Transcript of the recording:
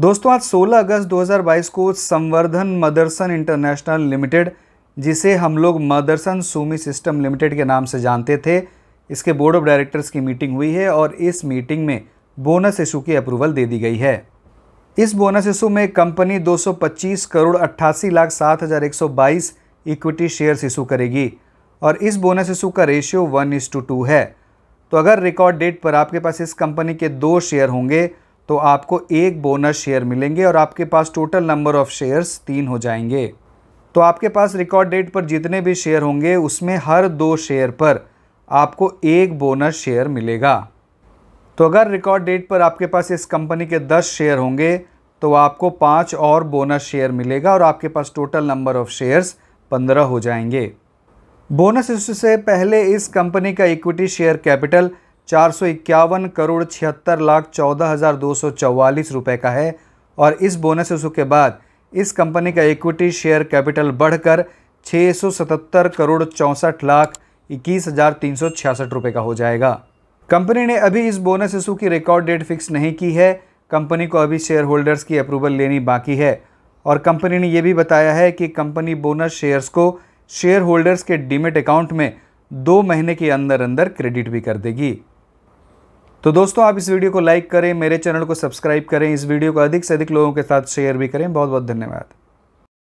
दोस्तों आज 16 अगस्त 2022 को संवर्धन मदरसन इंटरनेशनल लिमिटेड जिसे हम लोग मदरसन सूमी सिस्टम लिमिटेड के नाम से जानते थे इसके बोर्ड ऑफ डायरेक्टर्स की मीटिंग हुई है और इस मीटिंग में बोनस इशू की अप्रूवल दे दी गई है इस बोनस इशू में कंपनी 225 करोड़ अट्ठासी लाख सात हज़ार एक सौ बाईस इक्विटी शेयर्स इशू करेगी और इस बोनस इशू का ratio one is to two two तो अगर रिकॉर्ड डेट पर आपके पास इस कंपनी के दो शेयर होंगे तो आपको एक बोनस शेयर मिलेंगे और आपके पास टोटल नंबर ऑफ़ शेयर्स तीन हो जाएंगे तो आपके पास रिकॉर्ड डेट पर जितने भी शेयर होंगे उसमें हर दो शेयर पर आपको एक बोनस शेयर मिलेगा तो अगर रिकॉर्ड डेट पर आपके पास इस कंपनी के दस शेयर होंगे तो आपको पाँच और बोनस शेयर मिलेगा और आपके पास टोटल नंबर ऑफ़ शेयर्स पंद्रह हो जाएंगे बोनस इससे पहले इस कंपनी का इक्विटी शेयर कैपिटल चार सौ इक्यावन करोड़ छिहत्तर लाख चौदह हज़ार दो सौ चवालीस रुपये का है और इस बोनस इशू के बाद इस कंपनी का इक्विटी शेयर कैपिटल बढ़कर छः सौ सतहत्तर करोड़ चौंसठ लाख इक्कीस हज़ार तीन सौ छियासठ रुपये का हो जाएगा कंपनी ने अभी इस बोनस इशू की रिकॉर्ड डेट फिक्स नहीं की है कंपनी को अभी शेयर होल्डर्स की अप्रूवल लेनी बाकी है और कंपनी ने यह भी बताया है कि कंपनी बोनस शेयर्स को शेयर होल्डर्स के डीमेट अकाउंट में दो महीने के अंदर अंदर क्रेडिट भी कर देगी तो दोस्तों आप इस वीडियो को लाइक करें मेरे चैनल को सब्सक्राइब करें इस वीडियो को अधिक से अधिक लोगों के साथ शेयर भी करें बहुत बहुत धन्यवाद